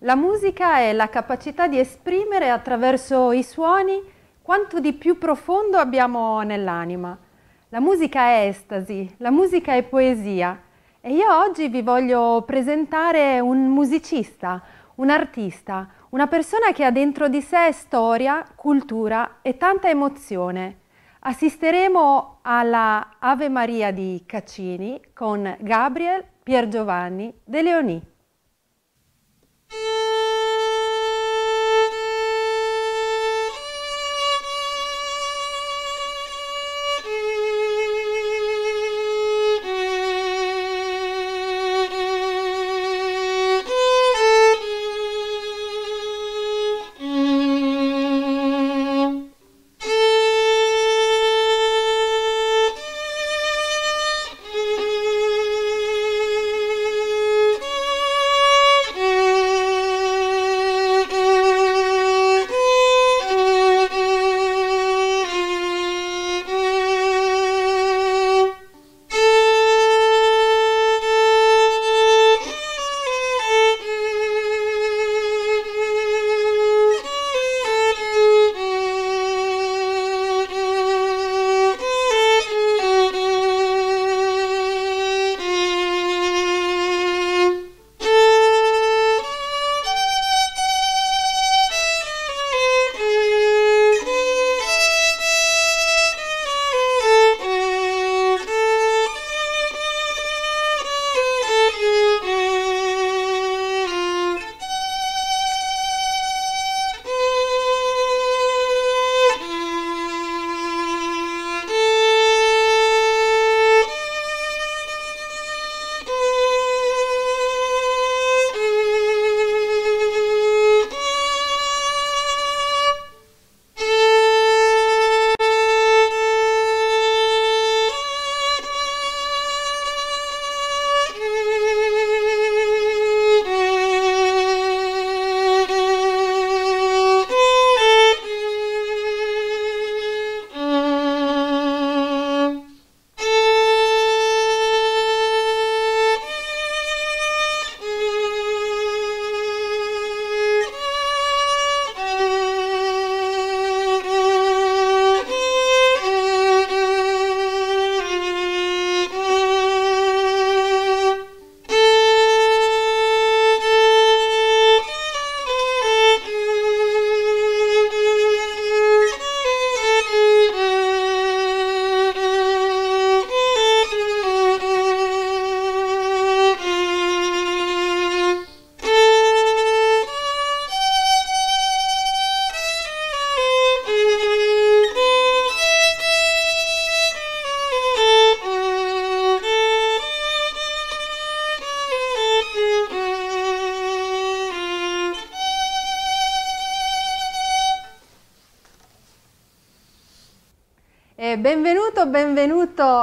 La musica è la capacità di esprimere attraverso i suoni quanto di più profondo abbiamo nell'anima. La musica è estasi, la musica è poesia e io oggi vi voglio presentare un musicista, un artista, una persona che ha dentro di sé storia, cultura e tanta emozione. Assisteremo alla Ave Maria di Caccini con Gabriel Piergiovanni De Leonie.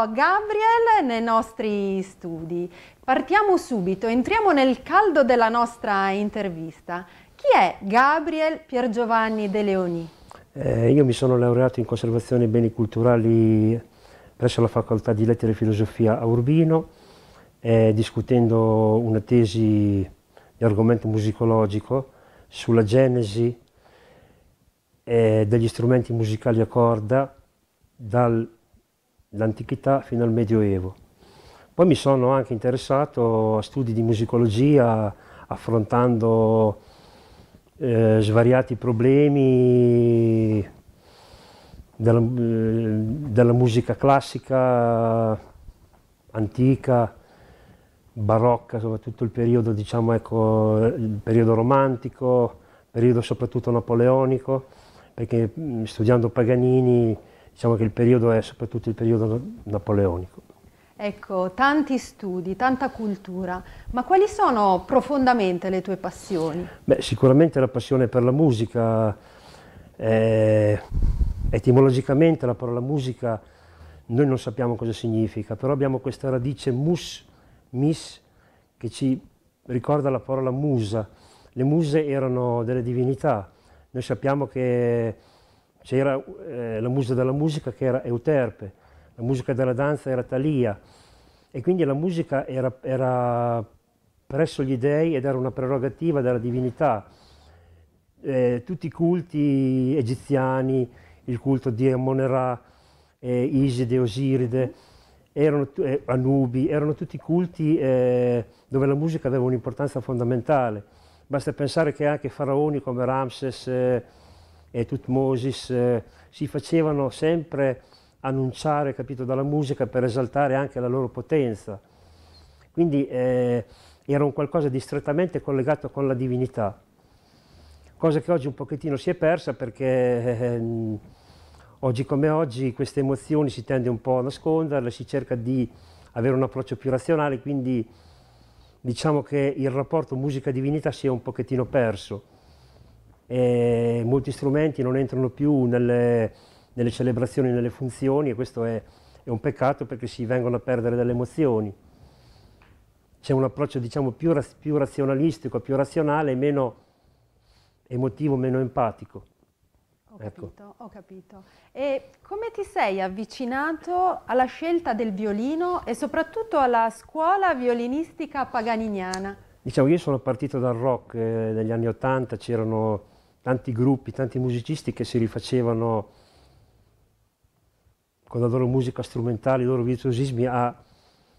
a Gabriel nei nostri studi. Partiamo subito, entriamo nel caldo della nostra intervista. Chi è Gabriel Piergiovanni De Leoni? Eh, io mi sono laureato in conservazione dei beni culturali presso la facoltà di lettere e filosofia a Urbino, eh, discutendo una tesi di argomento musicologico sulla genesi eh, degli strumenti musicali a corda dal dall'antichità fino al Medioevo. Poi mi sono anche interessato a studi di musicologia affrontando eh, svariati problemi della, eh, della musica classica, antica, barocca, soprattutto il periodo, diciamo, ecco, il periodo romantico, periodo soprattutto napoleonico, perché studiando Paganini diciamo che il periodo è soprattutto il periodo napoleonico. Ecco, tanti studi, tanta cultura, ma quali sono profondamente le tue passioni? Beh, sicuramente la passione per la musica, eh, etimologicamente la parola musica noi non sappiamo cosa significa, però abbiamo questa radice mus, mis, che ci ricorda la parola musa. Le muse erano delle divinità, noi sappiamo che c'era eh, la musa della musica che era Euterpe, la musica della danza era Thalia e quindi la musica era, era presso gli dei ed era una prerogativa della divinità. Eh, tutti i culti egiziani, il culto di Ammonera, eh, Iside, Osiride, erano, eh, Anubi, erano tutti culti eh, dove la musica aveva un'importanza fondamentale. Basta pensare che anche faraoni come Ramses eh, e Tutmosis eh, si facevano sempre annunciare capito, dalla musica per esaltare anche la loro potenza. Quindi eh, era un qualcosa di strettamente collegato con la divinità, cosa che oggi un pochettino si è persa perché eh, oggi come oggi queste emozioni si tende un po' a nasconderle, si cerca di avere un approccio più razionale, quindi diciamo che il rapporto musica-divinità si è un pochettino perso e molti strumenti non entrano più nelle, nelle celebrazioni, nelle funzioni e questo è, è, un peccato perché si vengono a perdere delle emozioni. C'è un approccio diciamo, più, raz, più razionalistico, più razionale, meno emotivo, meno empatico. Ho ecco. capito, ecco. ho capito. E come ti sei avvicinato alla scelta del violino e soprattutto alla scuola violinistica paganiniana? Diciamo, io sono partito dal rock eh, negli anni Ottanta, c'erano tanti gruppi, tanti musicisti che si rifacevano con la loro musica strumentale, i loro virtuosismi, a,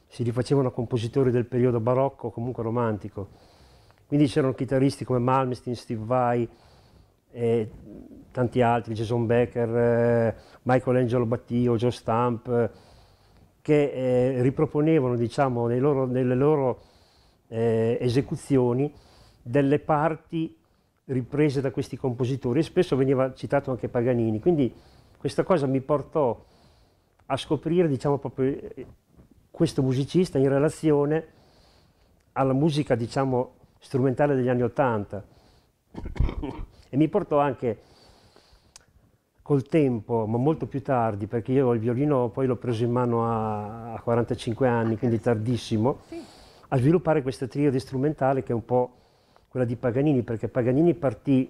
si rifacevano a compositori del periodo barocco o comunque romantico. Quindi c'erano chitarristi come Malmsteen, Steve Vai e tanti altri, Jason Becker, eh, Michael Angelo Battio, Joe Stamp, che eh, riproponevano diciamo, loro, nelle loro eh, esecuzioni delle parti riprese da questi compositori e spesso veniva citato anche Paganini, quindi questa cosa mi portò a scoprire diciamo, proprio eh, questo musicista in relazione alla musica diciamo, strumentale degli anni Ottanta e mi portò anche col tempo, ma molto più tardi, perché io il violino poi l'ho preso in mano a, 45 anni, quindi tardissimo, a sviluppare questa triade strumentale che è un po' quella di Paganini, perché Paganini partì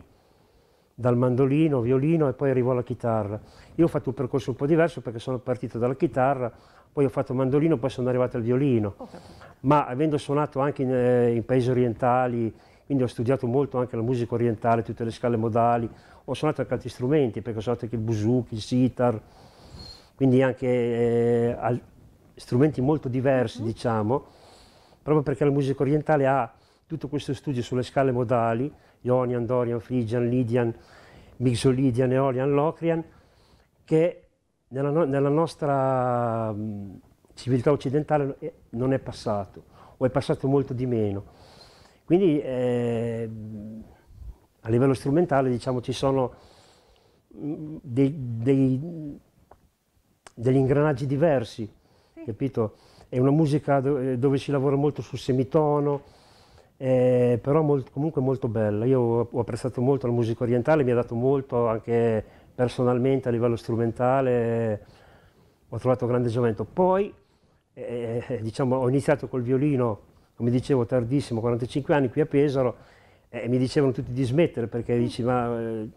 dal mandolino, violino e poi arrivò alla chitarra. Io ho fatto un percorso un po' diverso perché sono partito dalla chitarra, poi ho fatto mandolino, poi sono arrivato al violino. Okay. Ma avendo suonato anche in, eh, in, paesi orientali, quindi ho studiato molto anche la musica orientale, tutte le scale modali, ho suonato anche altri strumenti, perché ho suonato anche il buzuki, il sitar, quindi anche eh, al, strumenti molto diversi, mm -hmm. diciamo, proprio perché la musica orientale ha tutto questo studio sulle scale modali, Ionian, Dorian, Frigian, Lydian, Mixolydian, Eolian, Locrian, che nella, no nella nostra mh, civiltà occidentale non è passato, o è passato molto di meno. Quindi eh, a livello strumentale diciamo, ci sono mh, dei, dei, degli ingranaggi diversi, sì. capito? È una musica do eh, dove si lavora molto sul semitono, eh, però molt, comunque molto bella. Io ho apprezzato molto la musica orientale, mi ha dato molto anche personalmente a livello strumentale, ho trovato grande giovamento. Poi eh, diciamo, ho iniziato col violino, come dicevo, tardissimo, 45 anni qui a Pesaro, e eh, mi dicevano tutti di smettere perché mm. dici ma eh,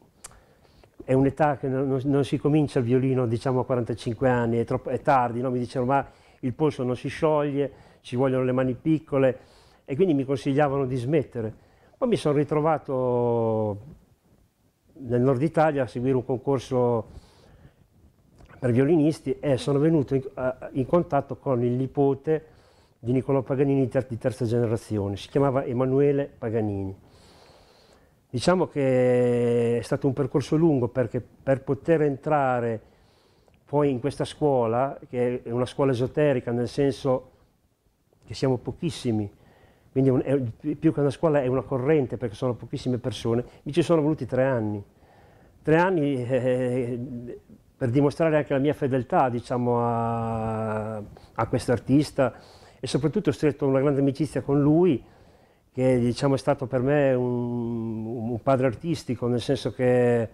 è un'età che non, non, si comincia il violino diciamo a 45 anni, è, troppo, è tardi, no? mi dicevano ma il polso non si scioglie, ci vogliono le mani piccole e quindi mi consigliavano di smettere. Poi mi sono ritrovato nel nord Italia a seguire un concorso per violinisti e sono venuto in, in contatto con il nipote di Niccolò Paganini di terza generazione, si chiamava Emanuele Paganini. Diciamo che è stato un percorso lungo perché per poter entrare poi in questa scuola, che è una scuola esoterica nel senso che siamo pochissimi, quindi un, è, più che una scuola è una corrente perché sono pochissime persone, mi ci sono voluti tre anni, tre anni eh, eh, eh per dimostrare anche la mia fedeltà diciamo, a, a questo artista e soprattutto ho stretto una grande amicizia con lui che diciamo, è stato per me un, un padre artistico, nel senso che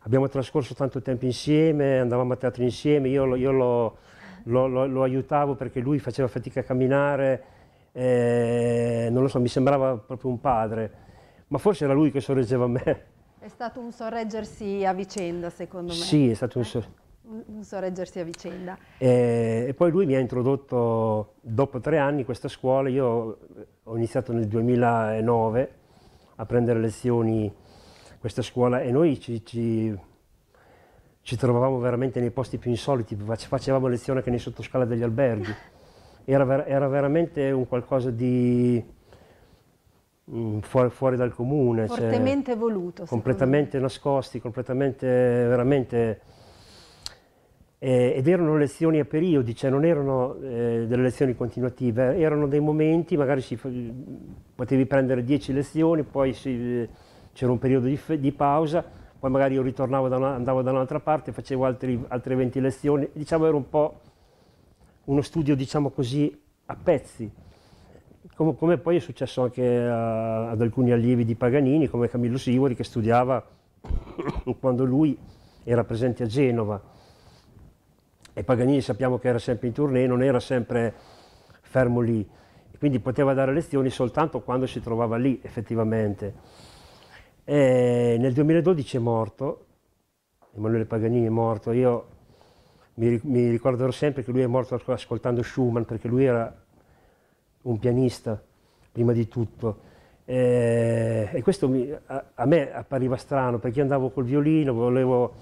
abbiamo trascorso tanto tempo insieme, andavamo a teatro insieme, io lo, io lo, lo, lo aiutavo perché lui faceva fatica a camminare, eh, non lo so, mi sembrava proprio un padre, ma forse era lui che sorreggeva me. È stato un sorreggersi a vicenda, secondo me. Sì, è stato un, sor un sorreggersi a vicenda. E, eh, e, poi lui mi ha introdotto, dopo tre anni, questa scuola. Io ho iniziato nel 2009 a prendere lezioni questa scuola e noi ci, ci, ci trovavamo veramente nei posti più insoliti, facevamo lezione anche nei sottoscala degli alberghi era, ver era veramente un qualcosa di mm, fuori, fuori, dal comune. Cioè Fortemente cioè, voluto. Completamente nascosti, completamente veramente... Eh, ed erano lezioni a periodi, cioè non erano eh, delle lezioni continuative, erano dei momenti, magari si, potevi prendere dieci lezioni, poi c'era un periodo di, di pausa, poi magari io ritornavo da una, andavo da un'altra parte, facevo altri, altre venti lezioni, diciamo era un po' uno studio, diciamo così, a pezzi, come, come poi è successo anche a, ad alcuni allievi di Paganini, come Camillo Sivori, che studiava quando lui era presente a Genova. E Paganini sappiamo che era sempre in tournée, non era sempre fermo lì, quindi poteva dare lezioni soltanto quando si trovava lì effettivamente. E nel 2012 è morto, Emanuele Paganini è morto, io mi, mi ricorderò sempre che lui è morto ascoltando Schumann perché lui era un pianista prima di tutto. Eh, e questo mi, a, a, me appariva strano perché io andavo col violino, volevo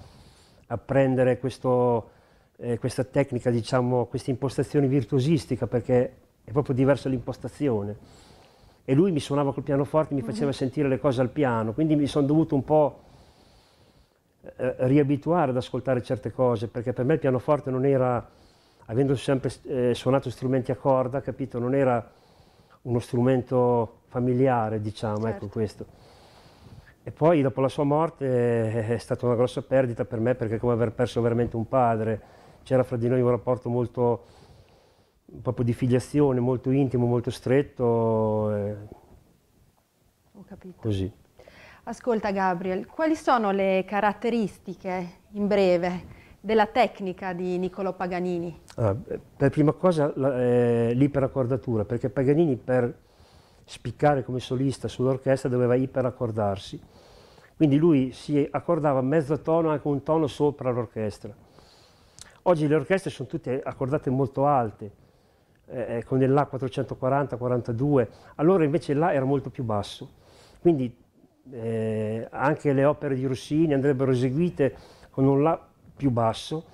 apprendere questo, eh, questa tecnica, diciamo, questa impostazione virtuosistica perché è proprio diversa l'impostazione. E lui mi suonava col pianoforte, mi faceva mm -hmm. sentire le cose al piano, quindi mi sono dovuto un po' Eh, riabituare ad ascoltare certe cose, perché per me il pianoforte non era, avendo sempre eh, suonato strumenti a corda, capito, non era uno strumento familiare, diciamo, ecco, certo. ecco questo. E poi dopo la sua morte eh, è stata una grossa perdita per me perché come aver perso veramente un padre. C'era fra di noi un rapporto molto proprio di filiazione, molto intimo, molto stretto. Eh, Ho capito. Così. Ascolta Gabriel, quali sono le caratteristiche, in breve, della tecnica di Niccolò Paganini? Ah, per prima cosa eh, l'iperaccordatura, perché Paganini per spiccare come solista sull'orchestra doveva iperaccordarsi, quindi lui si accordava mezzo tono, anche un tono sopra l'orchestra. Oggi le orchestre sono tutte accordate molto alte, eh, eh con il La 440-42, allora invece il La era molto più basso, quindi eh, anche le opere di Rossini andrebbero eseguite con un La più basso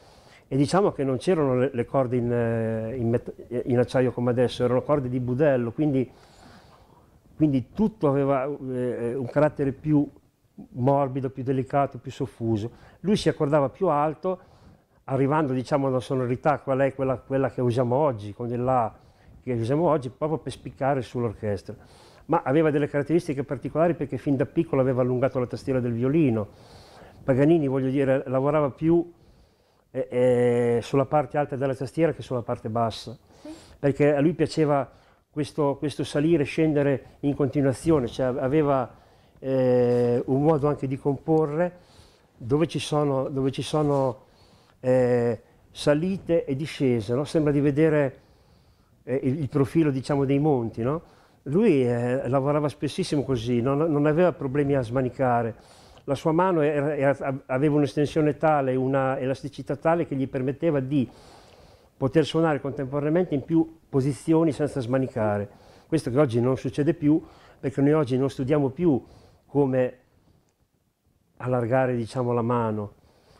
e diciamo che non c'erano le, le, corde in, eh, in, eh, in, acciaio come adesso, erano corde di budello, quindi, quindi tutto aveva eh, un carattere più morbido, più delicato, più soffuso. Lui si accordava più alto, arrivando diciamo a una sonorità qual è quella, quella che usiamo oggi, con il La che usiamo oggi, proprio per spiccare sull'orchestra ma aveva delle caratteristiche particolari perché fin da piccolo aveva allungato la tastiera del violino. Paganini, voglio dire, lavorava più eh, eh, sulla parte alta della tastiera che sulla parte bassa, sì. perché a lui piaceva questo, questo salire e scendere in continuazione, cioè aveva eh, un modo anche di comporre dove ci sono, dove ci sono eh, salite e discese, no? sembra di vedere eh, il, il profilo diciamo, dei monti. No? Lui eh, lavorava spessissimo così, non, non, aveva problemi a smanicare. La sua mano era, era, aveva un'estensione tale, una elasticità tale che gli permetteva di poter suonare contemporaneamente in più posizioni senza smanicare. Questo che oggi non succede più perché noi oggi non studiamo più come allargare diciamo, la mano.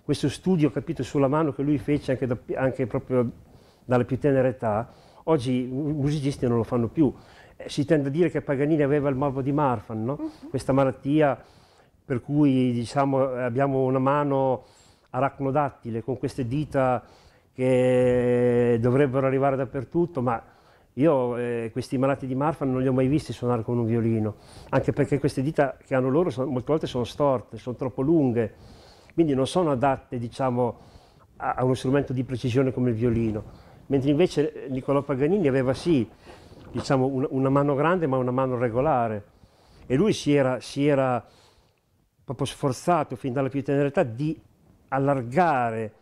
Questo studio capito sulla mano che lui fece anche, da, anche proprio dalla più tenera età, oggi i musicisti non lo fanno più. Eh, si tende a dire che Paganini aveva il morbo di Marfan, no? uh-huh. questa malattia per cui diciamo, abbiamo una mano arachnodattile con queste dita che dovrebbero arrivare dappertutto, ma io eh, questi malati di Marfan non li ho mai visti suonare con un violino, anche perché queste dita che hanno loro sono, molte volte sono storte, sono troppo lunghe, quindi non sono adatte diciamo, a, a uno strumento di precisione come il violino, mentre invece Niccolò Paganini aveva sì diciamo, una, una mano grande ma una mano regolare. E lui si era, si era proprio sforzato fin dalla più tenera età di allargare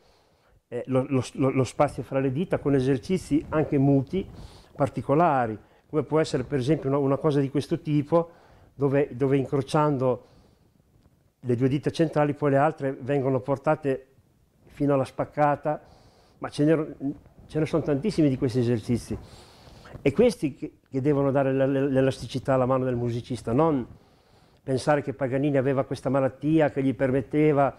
eh, lo, lo, lo, spazio fra le dita con esercizi anche muti particolari, come può essere per esempio una, una cosa di questo tipo dove, dove, incrociando le due dita centrali poi le altre vengono portate fino alla spaccata, ma ce, ce ne sono tantissimi di questi esercizi. E questi che, che devono dare l'elasticità alla mano del musicista, non pensare che Paganini aveva questa malattia che gli permetteva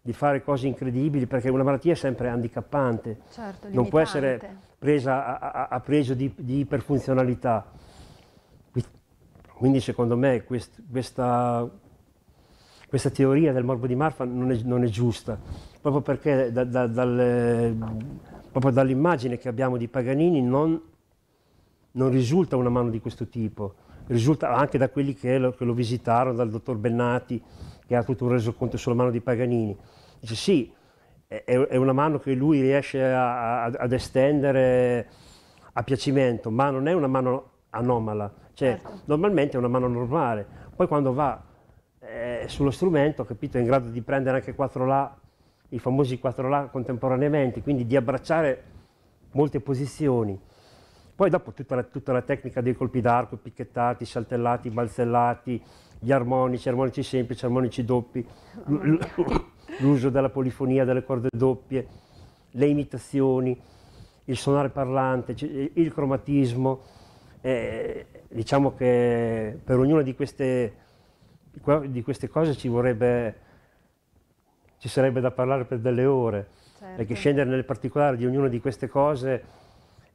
di fare cose incredibili, perché una malattia è sempre handicappante, certo, non può essere presa a, a, a pregio di, di, iperfunzionalità. Quindi secondo me quest, questa, questa, teoria del morbo di Marfa non è, non è giusta, proprio perché da, da, dal, proprio dall'immagine che abbiamo di Paganini non non risulta una mano di questo tipo, risulta anche da quelli che lo, che lo visitarono, dal dottor Bennati, che ha tutto un resoconto sulla mano di Paganini. Dice sì, è, è una mano che lui riesce a, a, ad estendere a piacimento, ma non è una mano anomala, cioè certo. normalmente è una mano normale, poi quando va eh, sullo strumento, capito, è in grado di prendere anche quattro là, i famosi quattro là contemporaneamente, quindi di abbracciare molte posizioni. Poi dopo tutta la, tutta la tecnica dei colpi d'arco, picchettati, saltellati, balzellati, gli armonici, armonici semplici, armonici doppi, l'uso della polifonia, delle corde doppie, le imitazioni, il suonare parlante, cioè, il cromatismo. Eh, diciamo che per ognuna di queste, di queste cose ci vorrebbe ci sarebbe da parlare per delle ore, certo. perché scendere nel particolare di ognuna di queste cose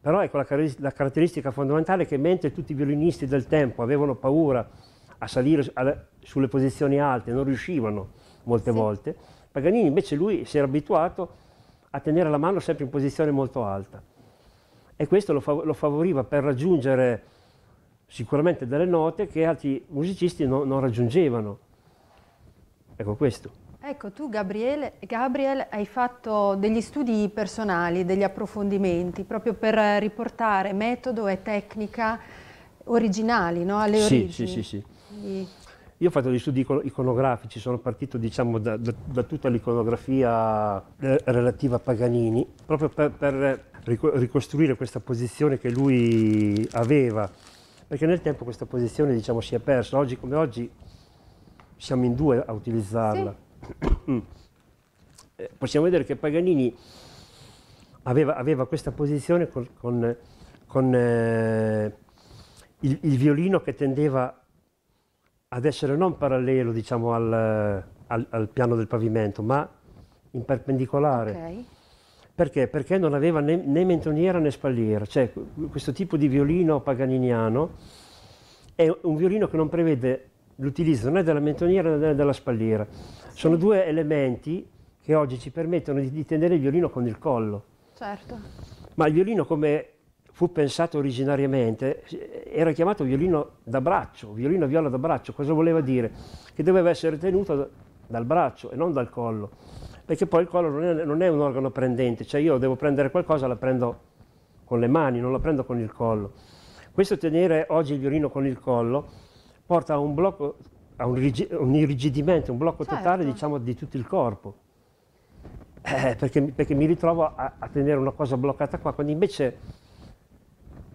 però ecco la, car- la caratteristica fondamentale è che mentre tutti i violinisti del tempo avevano paura a salire a, sulle posizioni alte, non riuscivano molte sì. volte, Paganini invece lui si era abituato a tenere la mano sempre in posizione molto alta e questo lo, fav- lo favoriva per raggiungere sicuramente delle note che altri musicisti no- non raggiungevano. Ecco questo. Ecco, tu Gabriele, Gabriel hai fatto degli studi personali, degli approfondimenti, proprio per riportare metodo e tecnica originali, no? alle sì, origini. Sì, sì, sì. Quindi... Io ho fatto degli studi iconografici, sono partito diciamo, da, da, da, tutta l'iconografia eh, relativa a Paganini, proprio per, per ricostruire questa posizione che lui aveva, perché nel tempo questa posizione diciamo, si è persa, oggi come oggi siamo in due a utilizzarla. Sì. Eh, possiamo vedere che Paganini aveva, aveva questa posizione con, con, con eh, il, il, violino che tendeva ad essere non parallelo diciamo, al, al, al piano del pavimento, ma in perpendicolare. Okay. Perché? Perché non aveva né, né, mentoniera né spalliera, cioè questo tipo di violino paganiniano è un violino che non prevede l'utilizzo né della mentoniera né della spalliera sono due elementi che oggi ci permettono di, di tenere il violino con il collo. Certo. Ma il violino come fu pensato originariamente era chiamato violino da braccio, violino viola da braccio. Cosa voleva dire? Che doveva essere tenuto dal braccio e non dal collo. Perché poi il collo non è, non è un organo prendente, cioè io devo prendere qualcosa, la prendo con le mani, non la prendo con il collo. Questo tenere oggi il violino con il collo porta a un blocco a un, un, irrigidimento, un blocco certo. totale diciamo, di tutto il corpo. Eh, perché, perché, mi ritrovo a, a, tenere una cosa bloccata qua, quando invece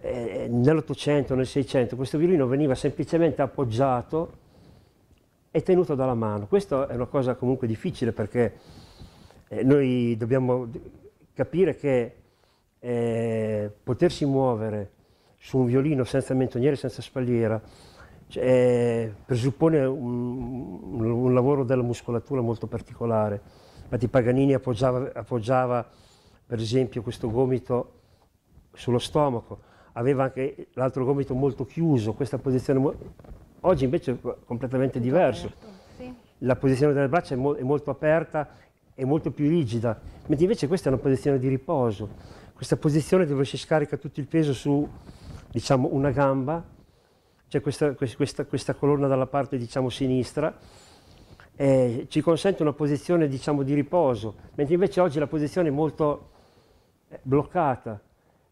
eh, nell'Ottocento, nel Seicento, questo violino veniva semplicemente appoggiato e tenuto dalla mano. Questa è una cosa comunque difficile perché eh, noi dobbiamo capire che eh, potersi muovere su un violino senza mentoniere, senza spalliera, cioè, eh, presuppone un, un, lavoro della muscolatura molto particolare. Infatti Paganini appoggiava, appoggiava per esempio questo gomito sullo stomaco, aveva anche l'altro gomito molto chiuso, questa posizione oggi invece è completamente diverso. Sì. La posizione delle braccia è, mo è molto aperta e molto più rigida, mentre invece questa è una posizione di riposo. Questa posizione dove si scarica tutto il peso su diciamo, una gamba c'è questa, questa, questa, colonna dalla parte diciamo, sinistra, eh, ci consente una posizione diciamo, di riposo, mentre invece oggi la posizione è molto eh, bloccata,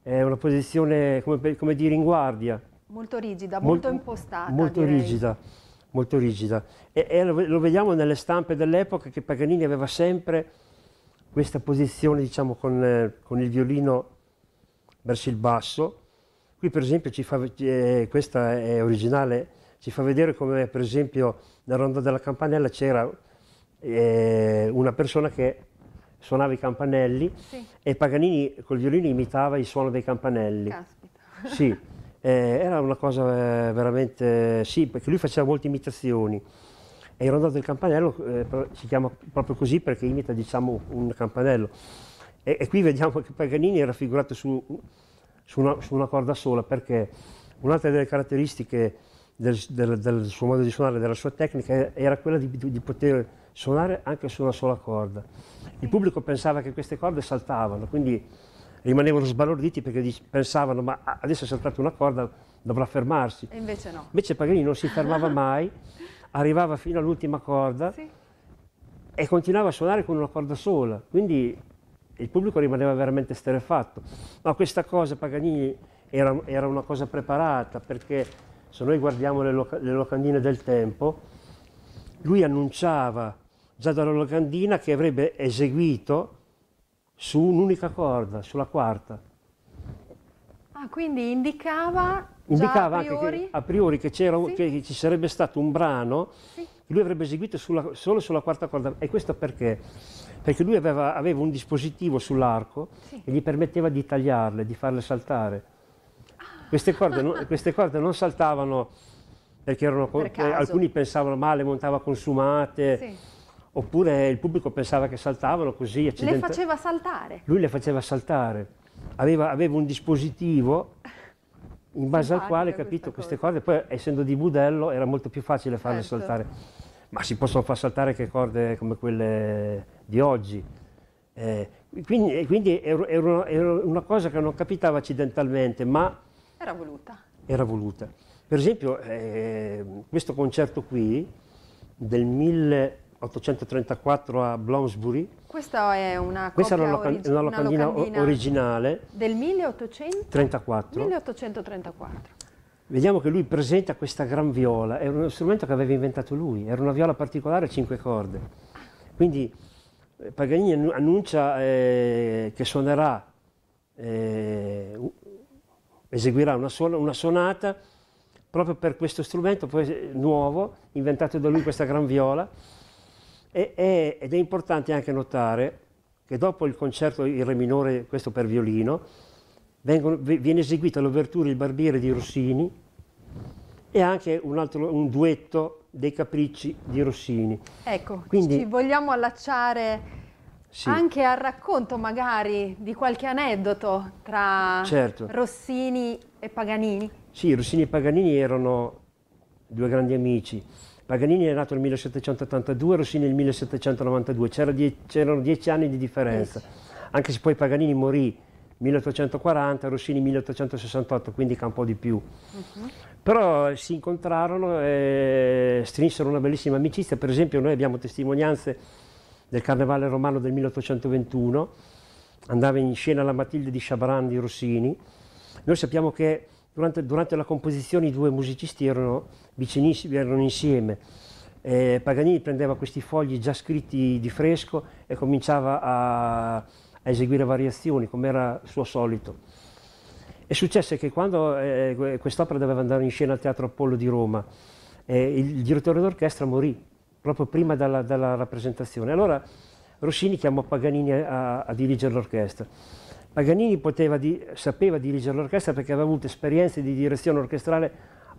è una posizione come, come dire in guardia. Molto rigida, molto, molto impostata. Molto direi. rigida, molto rigida. E, e lo, lo, vediamo nelle stampe dell'epoca che Paganini aveva sempre questa posizione diciamo, con, eh, con il violino verso il basso, Qui per esempio fa, eh, questa è originale, ci fa vedere come per esempio nel Ronda della Campanella c'era eh, una persona che suonava i campanelli sì. e Paganini col violino imitava il suono dei campanelli. Caspita. Sì, eh, era una cosa eh, veramente... sì, perché lui faceva molte imitazioni. E il rondò del campanello eh, si chiama proprio così perché imita diciamo un campanello. E, e qui vediamo che Paganini è raffigurato su su una, su una corda sola perché un'altra delle caratteristiche del, del, del, suo modo di suonare, della sua tecnica, era quella di, di, poter suonare anche su una sola corda. Il pubblico pensava che queste corde saltavano, quindi rimanevano sbalorditi perché pensavano ma adesso è saltata una corda, dovrà fermarsi. E invece no. Invece Paganini non si fermava mai, arrivava fino all'ultima corda sì. e continuava a suonare con una corda sola. Quindi il pubblico rimaneva veramente sterefatto. Ma questa cosa Paganini era, era, una cosa preparata perché se noi guardiamo le, loca le locandine del tempo, lui annunciava già dalla locandina che avrebbe eseguito su un'unica corda, sulla quarta. Ah, quindi indicava, indicava a priori... Che, a priori che, sì. che, ci sarebbe stato un brano sì. che lui avrebbe eseguito sulla, solo sulla quarta corda. E questo perché? perché lui aveva, aveva un dispositivo sull'arco sì. e gli permetteva di tagliarle, di farle saltare. Queste corde, non, ah. queste corde non saltavano perché erano, per eh, alcuni pensavano male, montava consumate. Sì. Oppure il pubblico pensava che saltavano così accidentali. Le faceva saltare? Lui le faceva saltare. Aveva, aveva un dispositivo in base Simpatica al quale, capito, queste cosa. corde, poi essendo di budello era molto più facile farle certo. saltare ma si possono far saltare anche corde come quelle di oggi. Eh, quindi, eh, quindi era, era, una cosa che non capitava accidentalmente, ma... Era voluta. Era voluta. Per esempio, eh, questo concerto qui, del 1834 a Bloomsbury... Questa è una Questa era una, origi una locandina, locandina originale. Del 1834. 1834 vediamo che lui presenta questa gran viola, era uno strumento che aveva inventato lui, era una viola particolare a cinque corde. Quindi eh, Paganini annuncia eh, che suonerà, eh, eseguirà una, suona, una, sonata proprio per questo strumento poi, eh, nuovo, inventato da lui questa gran viola, e, e, ed è importante anche notare che dopo il concerto in re minore, questo per violino, vengono, viene eseguita l'overture Il barbiere di Rossini e anche un, altro, un duetto dei capricci di Rossini. Ecco, Quindi, ci vogliamo allacciare sì. anche al racconto magari di qualche aneddoto tra certo. Rossini e Paganini. Sì, Rossini e Paganini erano due grandi amici. Paganini è nato nel 1782, Rossini nel 1792, c'erano die dieci anni di differenza, anche se poi Paganini morì 1840, Rossini 1868, quindi campo di più. Uh-huh. Però eh, si incontrarono e strinsero una bellissima amicizia, per esempio noi abbiamo testimonianze del Carnevale Romano del 1821, andava in scena la Matilde di Chabran di Rossini, noi sappiamo che durante, durante la composizione i due musicisti erano vicinissimi, erano insieme, eh, Paganini prendeva questi fogli già scritti di fresco e cominciava a a eseguire variazioni, come era suo solito. E successe che quando eh, quest'opera doveva andare in scena al Teatro Apollo di Roma, eh, il direttore d'orchestra morì proprio prima della, dalla, rappresentazione. Allora Rossini chiamò Paganini a, a dirigere l'orchestra. Paganini di, sapeva dirigere l'orchestra perché aveva avuto esperienze di direzione orchestrale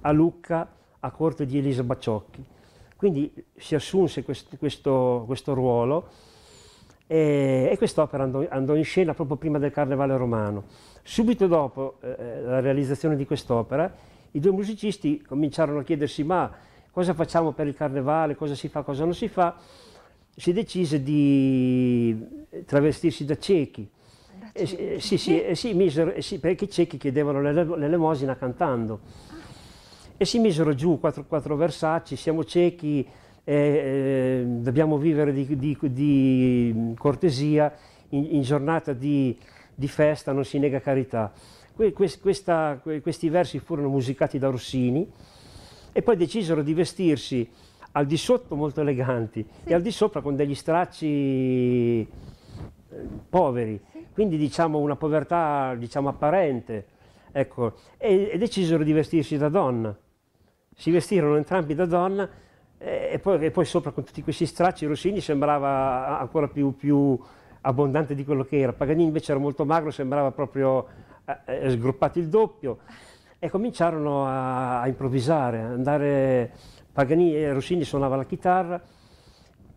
a Lucca, a corte di Elisa Baciocchi. Quindi si assunse quest, questo, questo ruolo e, eh, e quest'opera andò, andò, in scena proprio prima del Carnevale romano. Subito dopo eh, eh, la realizzazione di quest'opera, i due musicisti cominciarono a chiedersi ma cosa facciamo per il Carnevale, cosa si fa, cosa non si fa. Si decise di travestirsi da ciechi. Eh, eh, sì, sì, eh, sì, misero, perché i ciechi chiedevano l'elemosina cantando. Ah. E si misero giù quattro, quattro versacci, siamo ciechi, e, eh, dobbiamo vivere di, di, di cortesia, in, in giornata di, di, festa non si nega carità. Que, quest, questa, questi versi furono musicati da Rossini e poi decisero di vestirsi al di sotto molto eleganti sì. e al di sopra con degli stracci eh, poveri, sì. quindi diciamo una povertà diciamo, apparente, ecco. e, e decisero di vestirsi da donna. Si vestirono entrambi da donna e poi, e poi, sopra con tutti questi stracci Rossini sembrava ancora più, più, abbondante di quello che era. Paganini invece era molto magro, sembrava proprio eh, eh sgruppato il doppio. E cominciarono a, a improvvisare, andare... Paganini, Rossini suonava la chitarra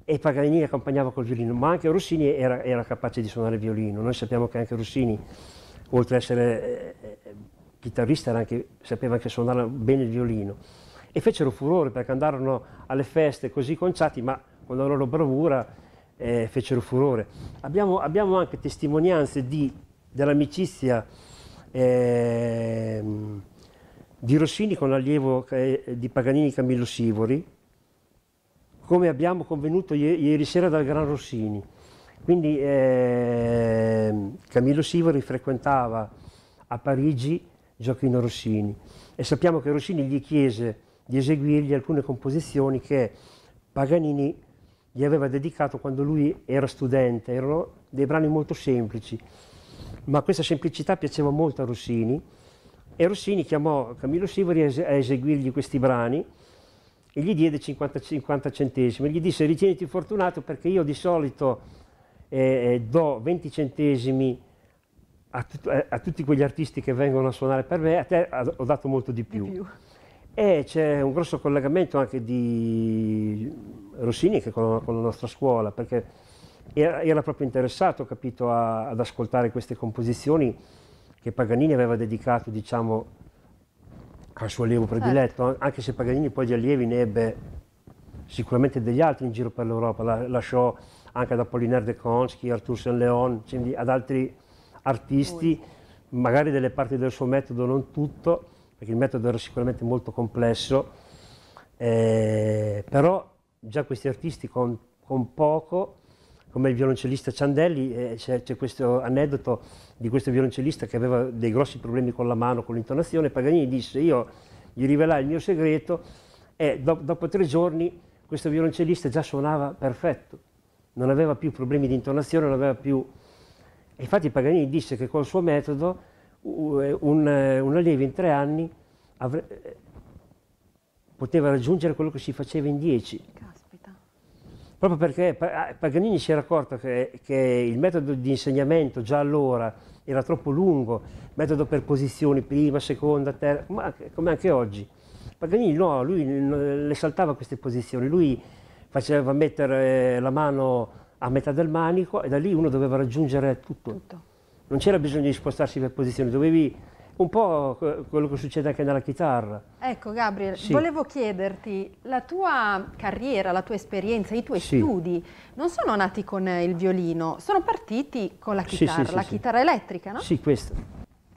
e Paganini accompagnava col violino, ma anche Rossini era, era capace di suonare il violino. Noi sappiamo che anche Rossini, oltre ad essere eh, eh chitarrista, anche, sapeva anche suonare bene il violino e fecero furore perché andarono alle feste così conciati, ma con la loro bravura eh, fecero furore. Abbiamo, abbiamo anche testimonianze dell'amicizia eh, di Rossini con l'allievo eh, di Paganini Camillo Sivori, come abbiamo convenuto ieri sera dal Gran Rossini. Quindi ehm, Camillo Sivori frequentava a Parigi Gioacchino Rossini e sappiamo che Rossini gli chiese di eseguirgli alcune composizioni che Paganini gli aveva dedicato quando lui era studente, erano dei brani molto semplici, ma questa semplicità piaceva molto a Rossini e Rossini chiamò Camillo Sivori a eseguirgli questi brani e gli diede 50, 50 centesimi, gli disse ritieniti fortunato perché io di solito eh, eh do 20 centesimi a, tut a, tutti quegli artisti che vengono a suonare per me, a te ho dato molto Di più. Di più. E c'è un grosso collegamento anche di Rossini con, con, la nostra scuola, perché era, era proprio interessato, capito, a, ad ascoltare queste composizioni che Paganini aveva dedicato, diciamo, al suo allievo certo. prediletto, anche se Paganini poi di allievi ne ebbe sicuramente degli altri in giro per l'Europa, la, lasciò anche ad Apollinaire de Konski, Arthur Saint-Léon, cioè, ad altri artisti, magari delle parti del suo metodo, non tutto, perché il metodo era sicuramente molto complesso, eh, però già questi artisti con, con poco, come il violoncellista Ciandelli, eh, c'è, questo aneddoto di questo violoncellista che aveva dei grossi problemi con la mano, con l'intonazione, Paganini disse io gli rivelai il mio segreto e do, dopo tre giorni questo violoncellista già suonava perfetto, non aveva più problemi di intonazione, non aveva più... E infatti Paganini disse che col suo metodo eh, un, eh, un allievo in tre anni avre, eh, poteva raggiungere quello che si faceva in dieci. Caspita. Proprio perché ah, Paganini si era accorto che, che il metodo di insegnamento già allora era troppo lungo, metodo per posizioni, prima, seconda, terza, ma come anche oggi. Paganini no, lui le saltava queste posizioni, lui faceva mettere la mano a metà del manico e da lì uno doveva raggiungere tutto. tutto non c'era bisogno di spostarsi per posizioni, dovevi un po' quello che succede anche nella chitarra. Ecco Gabriel, sì. volevo chiederti, la tua carriera, la tua esperienza, i tuoi sì. studi non sono nati con il violino, sono partiti con la chitarra, sì, la chitarra elettrica, no? Sì, questa.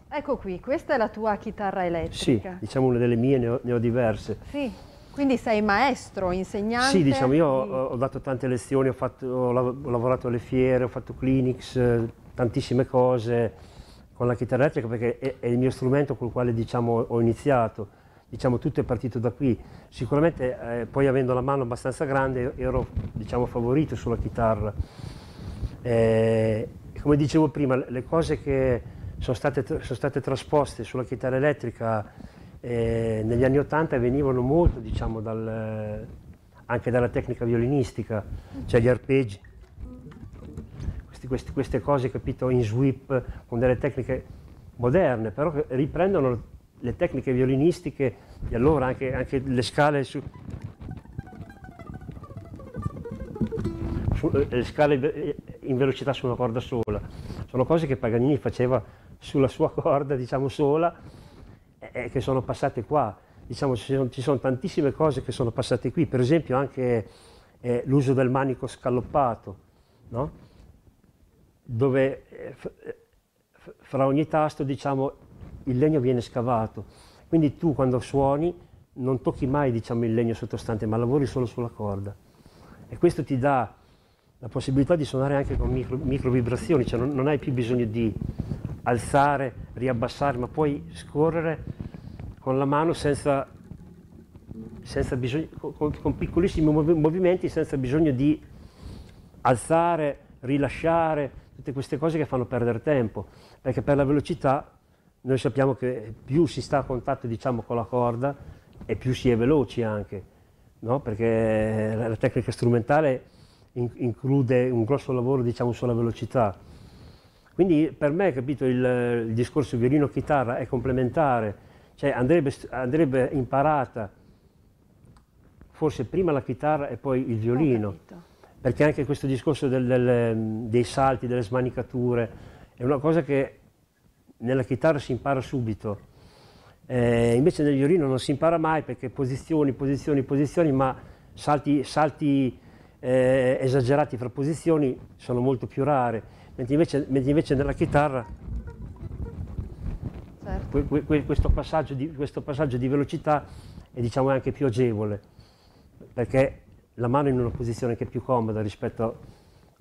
Ecco qui, questa è la tua chitarra elettrica. Sì, diciamo una delle mie, ne ho, ne ho diverse. Sì. Quindi sei maestro, insegnante? Sì, diciamo, io ho, ho dato tante lezioni, ho, fatto, ho, lavorato alle fiere, ho fatto clinics, eh, tantissime cose con la chitarra elettrica perché è, è il mio strumento col quale diciamo, ho iniziato. Diciamo, tutto è partito da qui. Sicuramente eh, poi avendo la mano abbastanza grande ero diciamo, favorito sulla chitarra. Eh, come dicevo prima, le cose che sono state, sono state trasposte sulla chitarra elettrica eh, negli anni Ottanta venivano molto diciamo, dal, eh, anche dalla tecnica violinistica, cioè gli arpeggi questi, questi, queste cose, capito, in sweep, con delle tecniche moderne, però che riprendono le tecniche violinistiche di allora, anche, anche le scale su, eh, le scale eh, in velocità su una corda sola. Sono cose che Paganini faceva sulla sua corda, diciamo sola, e che sono passate qua. Diciamo, ci sono, ci sono tantissime cose che sono passate qui, per esempio anche eh, l'uso del manico scalloppato, no? dove eh, eh, fra ogni tasto diciamo, il legno viene scavato. Quindi tu quando suoni non tocchi mai diciamo, il legno sottostante, ma lavori solo sulla corda. E questo ti dà la possibilità di suonare anche con micro, micro vibrazioni, cioè non, non, hai più bisogno di alzare, riabbassare, ma puoi scorrere con la mano senza, senza bisogno, con, con piccolissimi movimenti, senza bisogno di alzare, rilasciare, tutte queste cose che fanno perdere tempo, perché per la velocità noi sappiamo che più si sta a contatto diciamo, con la corda e più si è veloci anche, no? perché la tecnica strumentale in include un grosso lavoro diciamo, sulla velocità. Quindi per me capito, il, il discorso violino-chitarra è complementare, cioè andrebbe, andrebbe imparata forse prima la chitarra e poi il violino perché anche questo discorso del, del, ehm, dei salti, delle smanicature, è una cosa che nella chitarra si impara subito. Eh, invece nel violino non si impara mai perché posizioni, posizioni, posizioni, ma salti, salti eh, esagerati fra posizioni sono molto più rare, mentre invece, mentre invece nella chitarra certo. que, que, questo, passaggio di, questo, passaggio di, velocità è diciamo, anche più agevole, perché la mano in una posizione che è più comoda rispetto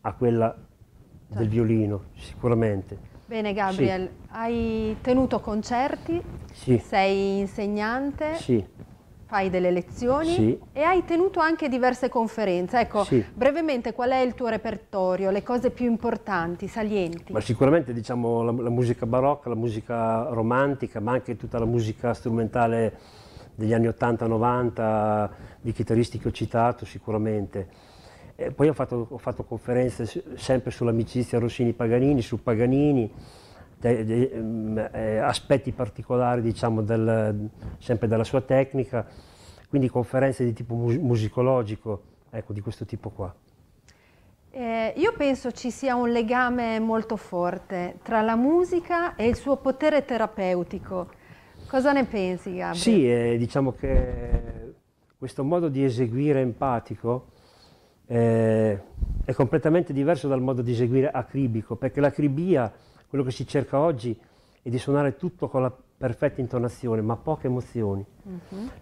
a quella certo. del violino, sicuramente. Bene Gabriel, sì. hai tenuto concerti, sì. sei insegnante, sì. fai delle lezioni sì. e hai tenuto anche diverse conferenze. Ecco, brevemente qual è il tuo repertorio, le cose più importanti, salienti? Ma sicuramente diciamo la, la musica barocca, la musica romantica, ma anche tutta la musica strumentale degli anni 80-90, di chitarristi che ho citato sicuramente. E poi ho fatto, ho fatto, conferenze sempre sull'amicizia Rossini-Paganini, su Paganini, de, de, mm, eh, aspetti particolari diciamo, del, sempre della sua tecnica, quindi conferenze di tipo mus musicologico, ecco, di questo tipo qua. Eh, io penso ci sia un legame molto forte tra la musica e il suo potere terapeutico. Cosa ne pensi, Gabriele? Sì, eh, diciamo che questo modo di eseguire empatico eh, è completamente diverso dal modo di eseguire acribico, perché l'acribia, quello che si cerca oggi, è di suonare tutto con la perfetta intonazione, ma poche emozioni. Mhm.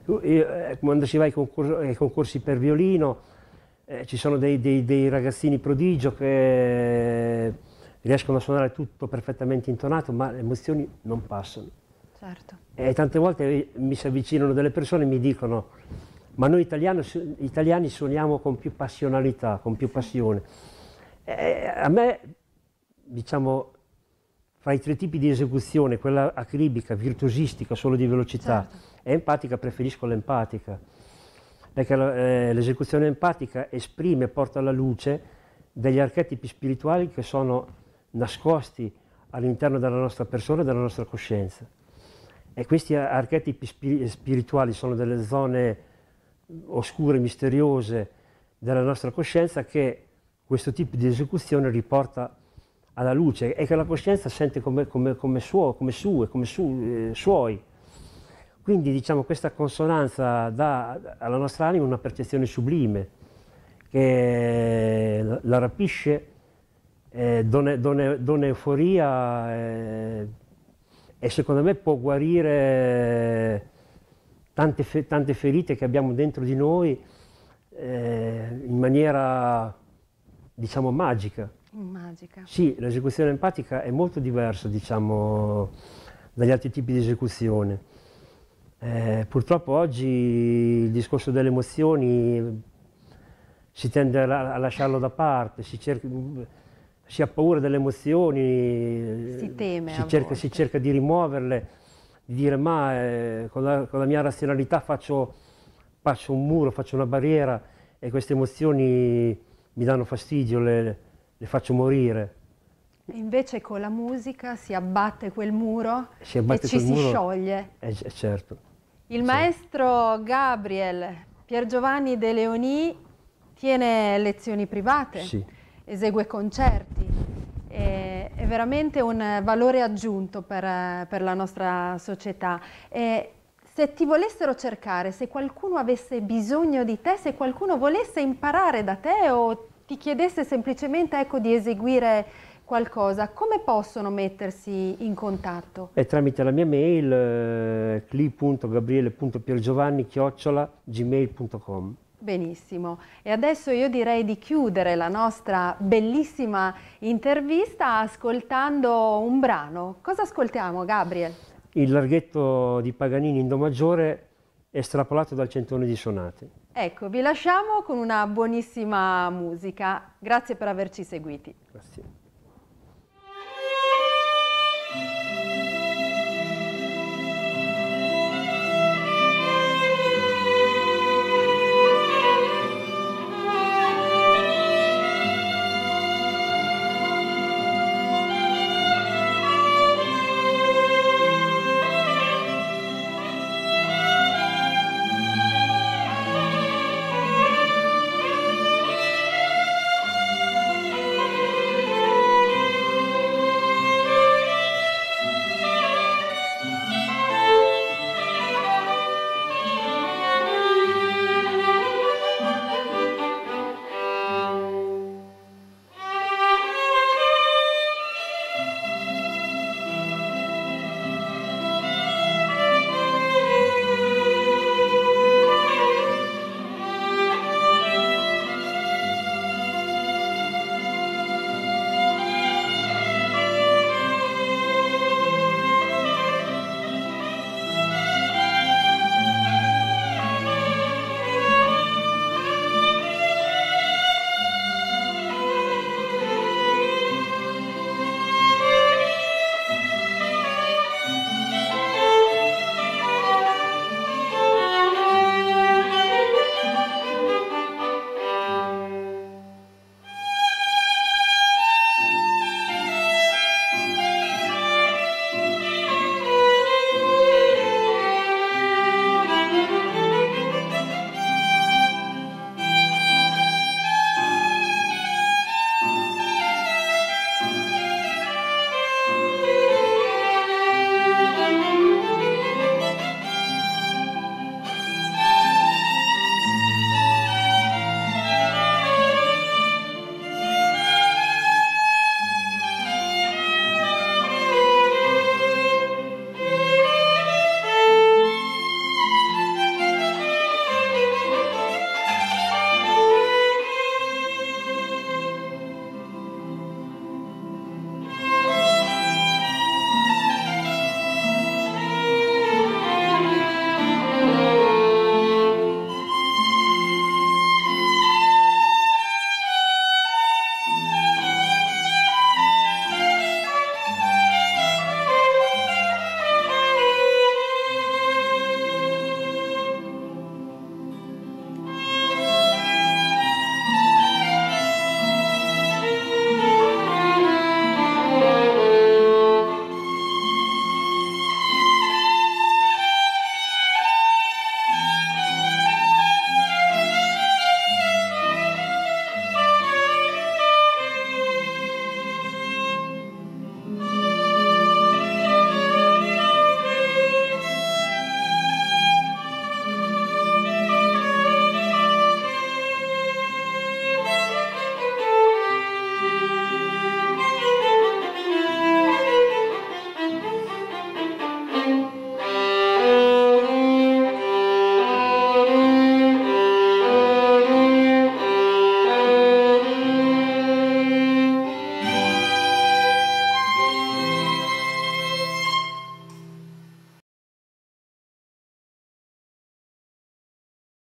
Uh -huh. eh, quando si va ai, concor ai concorsi per violino, eh, ci sono dei, dei, dei, ragazzini prodigio che riescono a suonare tutto perfettamente intonato, ma le emozioni non passano. Certo. E tante volte mi si avvicinano delle persone e mi dicono ma noi italiani, italiani suoniamo con più passionalità, con più passione. E a me, diciamo, fra i tre tipi di esecuzione, quella acribica, virtuosistica, solo di velocità, certo. e empatica, preferisco l'empatica, perché eh, l'esecuzione empatica esprime, porta alla luce degli archetipi spirituali che sono nascosti all'interno della nostra persona e della nostra coscienza. E questi archetipi spirituali sono delle zone oscure, misteriose della nostra coscienza che questo tipo di esecuzione riporta alla luce e che la coscienza sente come, come, come, suo, come sue, come su, eh, suoi. Quindi diciamo questa consonanza dà alla nostra anima una percezione sublime che la rapisce, eh, dona euforia. Eh, e secondo me può guarire tante, fe tante ferite che abbiamo dentro di noi eh, in maniera, diciamo, magica. Magica. Sì, l'esecuzione empatica è molto diversa, diciamo, dagli altri tipi di esecuzione. Eh, purtroppo oggi il discorso delle emozioni si tende a, a lasciarlo da parte, si cerca si ha paura delle emozioni, si teme, si cerca, si cerca, di rimuoverle, di dire ma eh, con, la, con, la, mia razionalità faccio, faccio, un muro, faccio una barriera e queste emozioni mi danno fastidio, le, le faccio morire. Invece con la musica si abbatte quel muro abbatte e ci si muro. scioglie. Eh, eh certo. Il maestro sì. Gabriel Piergiovanni De Leoni tiene lezioni private. Sì esegue concerti, eh, è veramente un valore aggiunto per, per la nostra società. Eh, se ti volessero cercare, se qualcuno avesse bisogno di te, se qualcuno volesse imparare da te o ti chiedesse semplicemente ecco, di eseguire qualcosa, come possono mettersi in contatto? È tramite la mia mail eh, cli.gabriele.piergiovanni.gmail.com Benissimo, e adesso io direi di chiudere la nostra bellissima intervista ascoltando un brano. Cosa ascoltiamo, Gabriel? Il larghetto di Paganini in Do maggiore estrapolato dal centone di sonate. Ecco, vi lasciamo con una buonissima musica. Grazie per averci seguiti. Grazie.